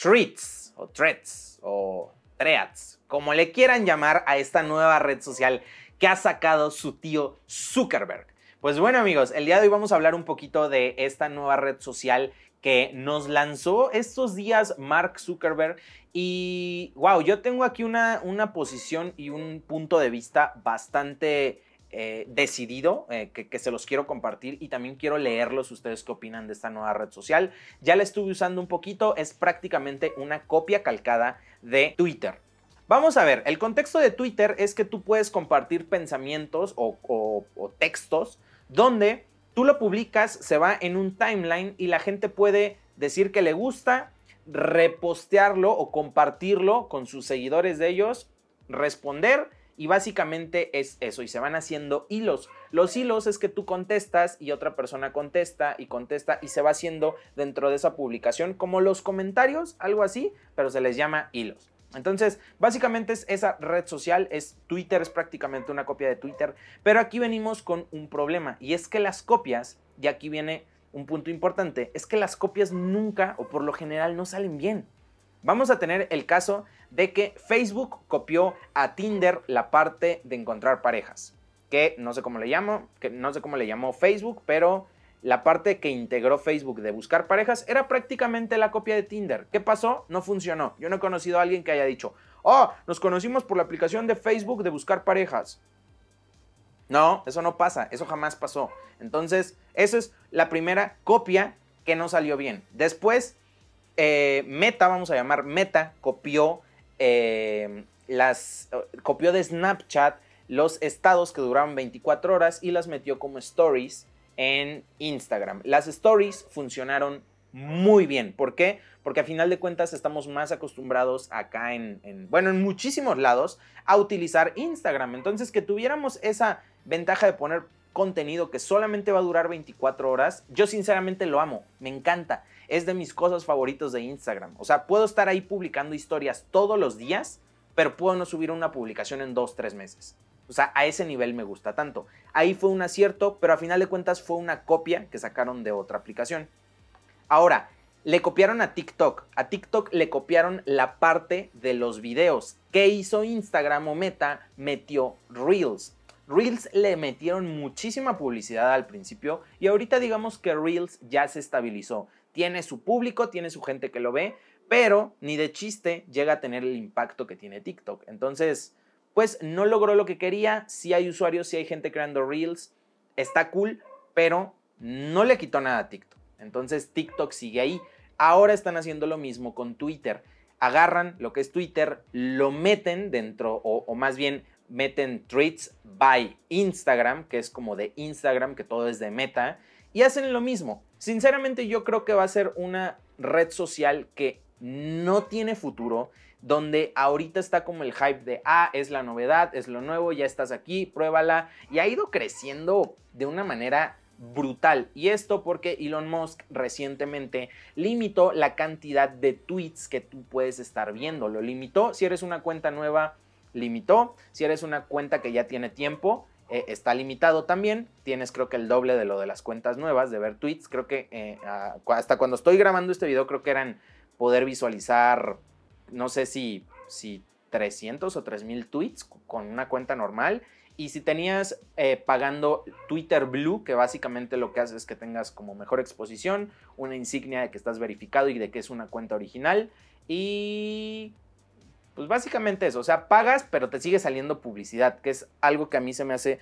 Treats o Threads o Threads, como le quieran llamar a esta nueva red social que ha sacado su tío Zuckerberg. Pues bueno amigos, el día de hoy vamos a hablar un poquito de esta nueva red social que nos lanzó estos días Mark Zuckerberg y wow, yo tengo aquí una, una posición y un punto de vista bastante eh, decidido, eh, que, se los quiero compartir y también quiero leerlos ustedes qué opinan de esta nueva red social. Ya la estuve usando un poquito, es prácticamente una copia calcada de Twitter. Vamos a ver, el contexto de Twitter es que tú puedes compartir pensamientos o textos donde tú lo publicas, se va en un timeline y la gente puede decir que le gusta, repostearlo o compartirlo con sus seguidores de ellos, responder y básicamente es eso, y se van haciendo hilos. Los hilos es que tú contestas y otra persona contesta y contesta y se va haciendo dentro de esa publicación como los comentarios, algo así, pero se les llama hilos. Entonces, básicamente es esa red social, es Twitter, es prácticamente una copia de Twitter, pero aquí venimos con un problema y es que las copias, y aquí viene un punto importante, es que las copias nunca o por lo general no salen bien. Vamos a tener el caso de que Facebook copió a Tinder la parte de encontrar parejas, que no sé cómo le llamo, que no sé cómo le llamó Facebook, pero la parte que integró Facebook de buscar parejas era prácticamente la copia de Tinder. ¿Qué pasó? No funcionó. Yo no he conocido a alguien que haya dicho, "Oh, nos conocimos por la aplicación de Facebook de buscar parejas." No, eso no pasa, eso jamás pasó. Entonces, esa es la primera copia que no salió bien. Después, eh, Meta, vamos a llamar Meta, copió Em, las, eh, copió de Snapchat los estados que duraban 24 horas y las metió como stories en Instagram. Las stories funcionaron muy bien. ¿Por qué? Porque a final de cuentas estamos más acostumbrados acá en, bueno, en muchísimos lados a utilizar Instagram. Entonces, que tuviéramos esa ventaja de poner contenido que solamente va a durar 24 horas, yo sinceramente lo amo, me encanta, es de mis cosas favoritos de Instagram. O sea, puedo estar ahí publicando historias todos los días, pero puedo no subir una publicación en dos, tres meses. O sea, a ese nivel me gusta tanto. Ahí fue un acierto, pero a final de cuentas fue una copia que sacaron de otra aplicación. Ahora, le copiaron a TikTok. A TikTok le copiaron la parte de los videos. ¿Qué hizo Instagram o Meta? Metió Reels. Reels le metieron muchísima publicidad al principio y ahorita digamos que Reels ya se estabilizó. Tiene su público, tiene su gente que lo ve, pero ni de chiste llega a tener el impacto que tiene TikTok. Entonces, pues no logró lo que quería. Si hay usuarios, si hay gente creando Reels, está cool, pero no le quitó nada a TikTok. Entonces, TikTok sigue ahí. Ahora están haciendo lo mismo con Twitter. Agarran lo que es Twitter, lo meten dentro, o más bien meten tweets by Instagram, que es como de Instagram, que todo es de meta, y hacen lo mismo. Sinceramente yo creo que va a ser una red social que no tiene futuro, donde ahorita está como el hype de, ah, es la novedad, es lo nuevo, ya estás aquí, pruébala, y ha ido creciendo de una manera brutal. Y esto porque Elon Musk recientemente limitó la cantidad de tweets que tú puedes estar viendo. Lo limitó si eres una cuenta nueva limitó. Si eres una cuenta que ya tiene tiempo, eh, está limitado también. Tienes creo que el doble de lo de las cuentas nuevas, de ver tweets. Creo que eh, hasta cuando estoy grabando este video creo que eran poder visualizar, no sé si, si 300 o 3000 tweets con una cuenta normal. Y si tenías eh, pagando Twitter Blue, que básicamente lo que hace es que tengas como mejor exposición, una insignia de que estás verificado y de que es una cuenta original. Y pues básicamente eso, o sea, pagas pero te sigue saliendo publicidad, que es algo que a mí se me hace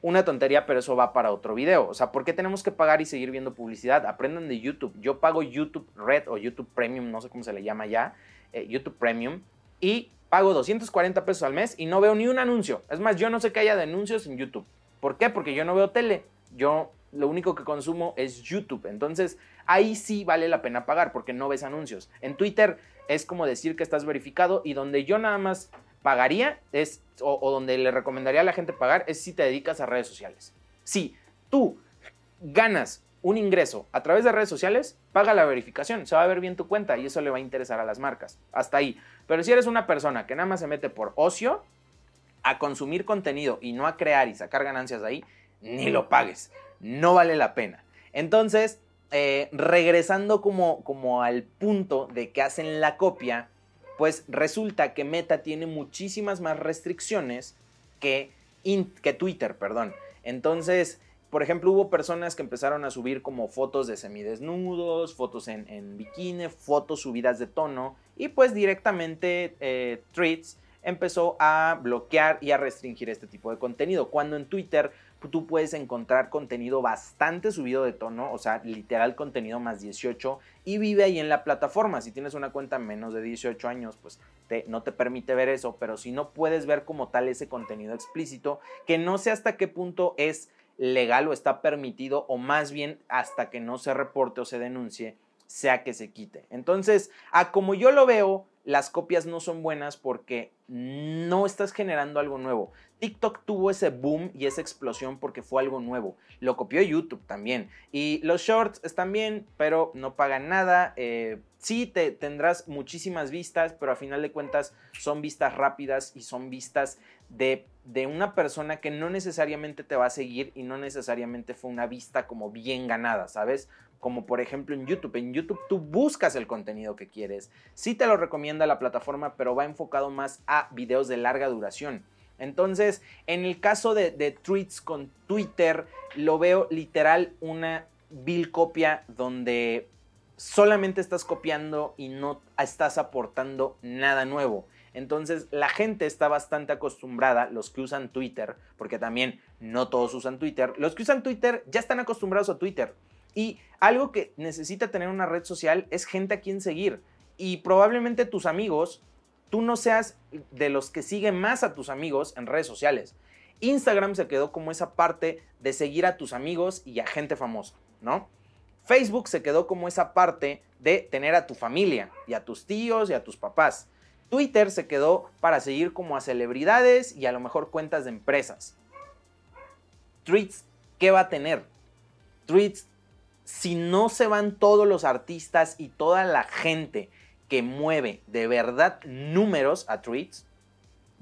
una tontería, pero eso va para otro video. O sea, ¿por qué tenemos que pagar y seguir viendo publicidad? Aprendan de YouTube. Yo pago YouTube Red o YouTube Premium, no sé cómo se le llama ya, eh, YouTube Premium, y pago 240 pesos al mes y no veo ni un anuncio. Es más, yo no sé que haya denuncios anuncios en YouTube. ¿Por qué? Porque yo no veo tele. Yo lo único que consumo es YouTube. Entonces, ahí sí vale la pena pagar porque no ves anuncios. En Twitter es como decir que estás verificado y donde yo nada más pagaría es, o, donde le recomendaría a la gente pagar es si te dedicas a redes sociales. Si tú ganas un ingreso a través de redes sociales, paga la verificación, se va a ver bien tu cuenta y eso le va a interesar a las marcas. Hasta ahí. Pero si eres una persona que nada más se mete por ocio a consumir contenido y no a crear y sacar ganancias de ahí, ni lo pagues. No vale la pena. Entonces, eh, regresando como, como al punto de que hacen la copia, pues resulta que Meta tiene muchísimas más restricciones que, que Twitter, perdón. Entonces, por ejemplo, hubo personas que empezaron a subir como fotos de semidesnudos, fotos en, bikini, fotos subidas de tono y pues directamente eh, empezó a bloquear y a restringir este tipo de contenido. Cuando en Twitter tú puedes encontrar contenido bastante subido de tono, o sea, literal contenido más 18 y vive ahí en la plataforma. Si tienes una cuenta menos de 18 años, pues te, no te permite ver eso, pero si no puedes ver como tal ese contenido explícito, que no sé hasta qué punto es legal o está permitido, o más bien hasta que no se reporte o se denuncie, sea que se quite. Entonces, a como yo lo veo, las copias no son buenas porque no estás generando algo nuevo. TikTok tuvo ese boom y esa explosión porque fue algo nuevo. Lo copió YouTube también. Y los shorts están bien, pero no pagan nada. Eh, sí, te, tendrás muchísimas vistas, pero a final de cuentas son vistas rápidas y son vistas de, de una persona que no necesariamente te va a seguir y no necesariamente fue una vista como bien ganada, ¿sabes? como por ejemplo en YouTube. En YouTube tú buscas el contenido que quieres. Sí te lo recomienda la plataforma, pero va enfocado más a a videos de larga duración. Entonces, en el caso de, tweets con Twitter, lo veo literal una bill copia donde solamente estás copiando y no estás aportando nada nuevo. Entonces la gente está bastante acostumbrada, los que usan Twitter, porque también no todos usan Twitter, los que usan Twitter ya están acostumbrados a Twitter. Y algo que necesita tener una red social es gente a quien seguir. Y probablemente tus amigos tú no seas de los que siguen más a tus amigos en redes sociales. Instagram se quedó como esa parte de seguir a tus amigos y a gente famosa, ¿no? Facebook se quedó como esa parte de tener a tu familia y a tus tíos y a tus papás. Twitter se quedó para seguir como a celebridades y a lo mejor cuentas de empresas. Tweets, ¿qué va a tener? Tweets, si no se van todos los artistas y toda la gente mueve de verdad números a tweets,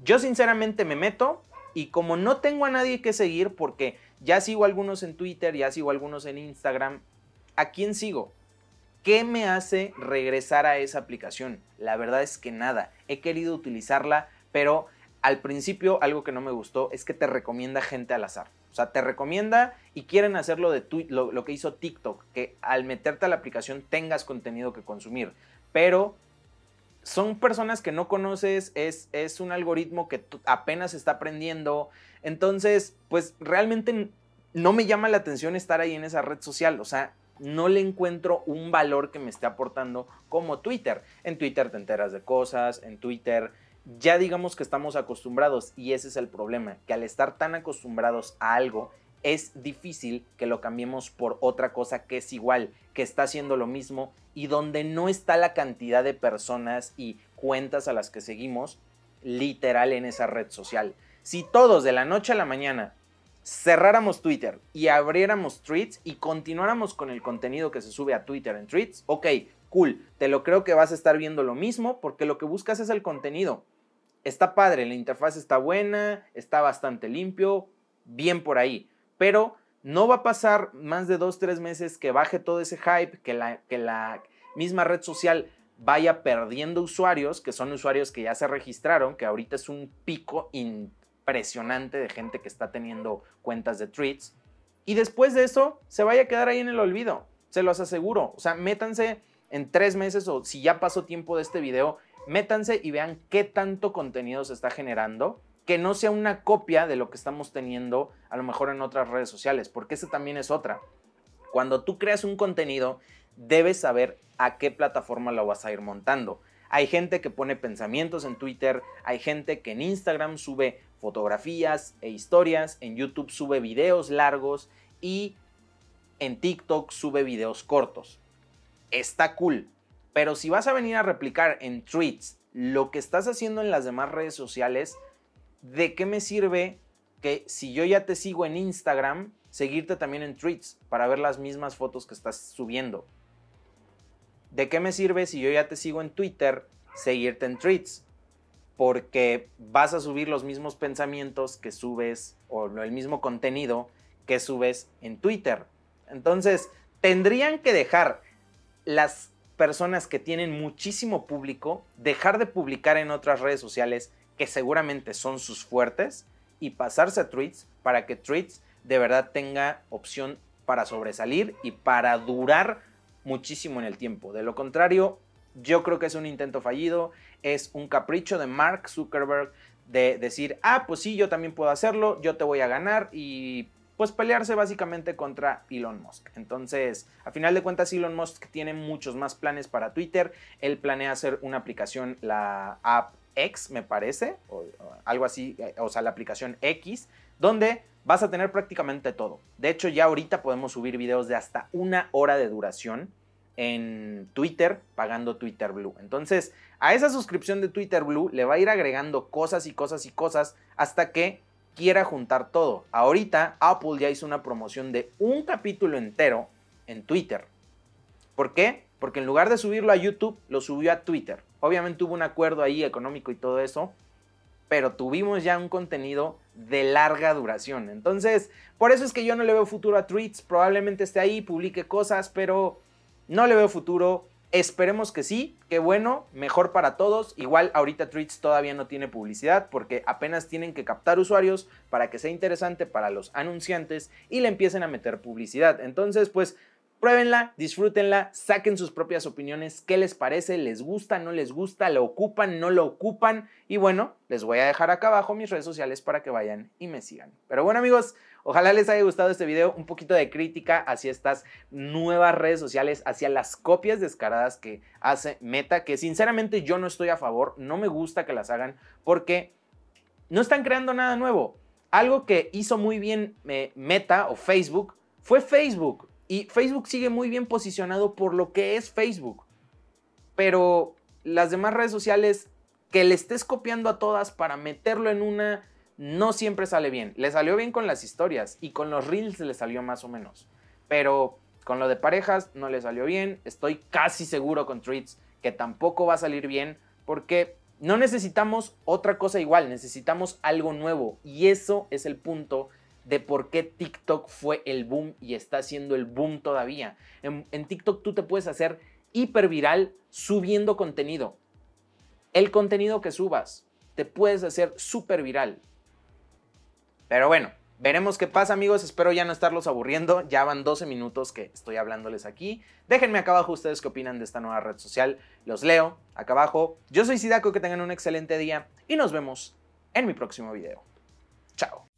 yo sinceramente me meto y como no tengo a nadie que seguir porque ya sigo algunos en Twitter, ya sigo algunos en Instagram, ¿a quién sigo? ¿Qué me hace regresar a esa aplicación? La verdad es que nada. He querido utilizarla, pero al principio algo que no me gustó es que te recomienda gente al azar. O sea, te recomienda y quieren hacer lo, de lo que hizo TikTok, que al meterte a la aplicación tengas contenido que consumir. Pero son personas que no conoces, es, es un algoritmo que apenas está aprendiendo. Entonces, pues realmente no me llama la atención estar ahí en esa red social. O sea, no le encuentro un valor que me esté aportando como Twitter. En Twitter te enteras de cosas, en Twitter ya digamos que estamos acostumbrados y ese es el problema, que al estar tan acostumbrados a algo, es difícil que lo cambiemos por otra cosa que es igual, que está haciendo lo mismo y donde no está la cantidad de personas y cuentas a las que seguimos literal en esa red social. Si todos de la noche a la mañana cerráramos Twitter y abriéramos tweets y continuáramos con el contenido que se sube a Twitter en tweets, ok, cool, te lo creo que vas a estar viendo lo mismo porque lo que buscas es el contenido. Está padre, la interfaz está buena, está bastante limpio, bien por ahí pero no va a pasar más de dos, tres meses que baje todo ese hype, que la, que la misma red social vaya perdiendo usuarios, que son usuarios que ya se registraron, que ahorita es un pico impresionante de gente que está teniendo cuentas de tweets. Y después de eso, se vaya a quedar ahí en el olvido, se los aseguro. O sea, métanse en tres meses o si ya pasó tiempo de este video, métanse y vean qué tanto contenido se está generando que no sea una copia de lo que estamos teniendo a lo mejor en otras redes sociales, porque esa también es otra. Cuando tú creas un contenido, debes saber a qué plataforma lo vas a ir montando. Hay gente que pone pensamientos en Twitter, hay gente que en Instagram sube fotografías e historias, en YouTube sube videos largos y en TikTok sube videos cortos. Está cool, pero si vas a venir a replicar en tweets lo que estás haciendo en las demás redes sociales, ¿de qué me sirve que si yo ya te sigo en Instagram, seguirte también en tweets para ver las mismas fotos que estás subiendo? ¿De qué me sirve si yo ya te sigo en Twitter, seguirte en tweets? Porque vas a subir los mismos pensamientos que subes o el mismo contenido que subes en Twitter. Entonces, tendrían que dejar las personas que tienen muchísimo público, dejar de publicar en otras redes sociales que seguramente son sus fuertes, y pasarse a tweets para que tweets de verdad tenga opción para sobresalir y para durar muchísimo en el tiempo. De lo contrario, yo creo que es un intento fallido, es un capricho de Mark Zuckerberg de decir, ah, pues sí, yo también puedo hacerlo, yo te voy a ganar y pues pelearse básicamente contra Elon Musk. Entonces, a final de cuentas, Elon Musk tiene muchos más planes para Twitter. Él planea hacer una aplicación, la app X, me parece, o, algo así, eh, o sea, la aplicación X, donde vas a tener prácticamente todo. De hecho, ya ahorita podemos subir videos de hasta una hora de duración en Twitter pagando Twitter Blue. Entonces, a esa suscripción de Twitter Blue le va a ir agregando cosas y cosas y cosas hasta que quiera juntar todo. Ahorita Apple ya hizo una promoción de un capítulo entero en Twitter. ¿Por qué? Porque en lugar de subirlo a YouTube, lo subió a Twitter. Obviamente hubo un acuerdo ahí económico y todo eso, pero tuvimos ya un contenido de larga duración. Entonces, por eso es que yo no le veo futuro a Tweets. Probablemente esté ahí, publique cosas, pero no le veo futuro. Esperemos que sí, que bueno, mejor para todos. Igual ahorita Tweets todavía no tiene publicidad porque apenas tienen que captar usuarios para que sea interesante para los anunciantes y le empiecen a meter publicidad. Entonces, pues Pruébenla, disfrútenla, saquen sus propias opiniones, qué les parece, les gusta, no les gusta, lo ocupan, no lo ocupan. Y bueno, les voy a dejar acá abajo mis redes sociales para que vayan y me sigan. Pero bueno amigos, ojalá les haya gustado este video, un poquito de crítica hacia estas nuevas redes sociales, hacia las copias descaradas que hace Meta, que sinceramente yo no estoy a favor, no me gusta que las hagan porque no están creando nada nuevo. Algo que hizo muy bien eh, Meta o Facebook fue Facebook. Y Facebook sigue muy bien posicionado por lo que es Facebook. Pero las demás redes sociales, que le estés copiando a todas para meterlo en una, no siempre sale bien. Le salió bien con las historias y con los reels le salió más o menos. Pero con lo de parejas no le salió bien. Estoy casi seguro con tweets que tampoco va a salir bien porque no necesitamos otra cosa igual, necesitamos algo nuevo. Y eso es el punto de por qué TikTok fue el boom y está siendo el boom todavía. En, TikTok tú te puedes hacer hiperviral subiendo contenido. El contenido que subas te puedes hacer súper viral. Pero bueno, Veremos qué pasa, amigos. Espero ya no estarlos aburriendo. Ya van 12 minutos que estoy hablándoles aquí. Déjenme acá abajo ustedes qué opinan de esta nueva red social. Los leo acá abajo. Yo soy Sidaco, que tengan un excelente día y nos vemos en mi próximo video. Chao.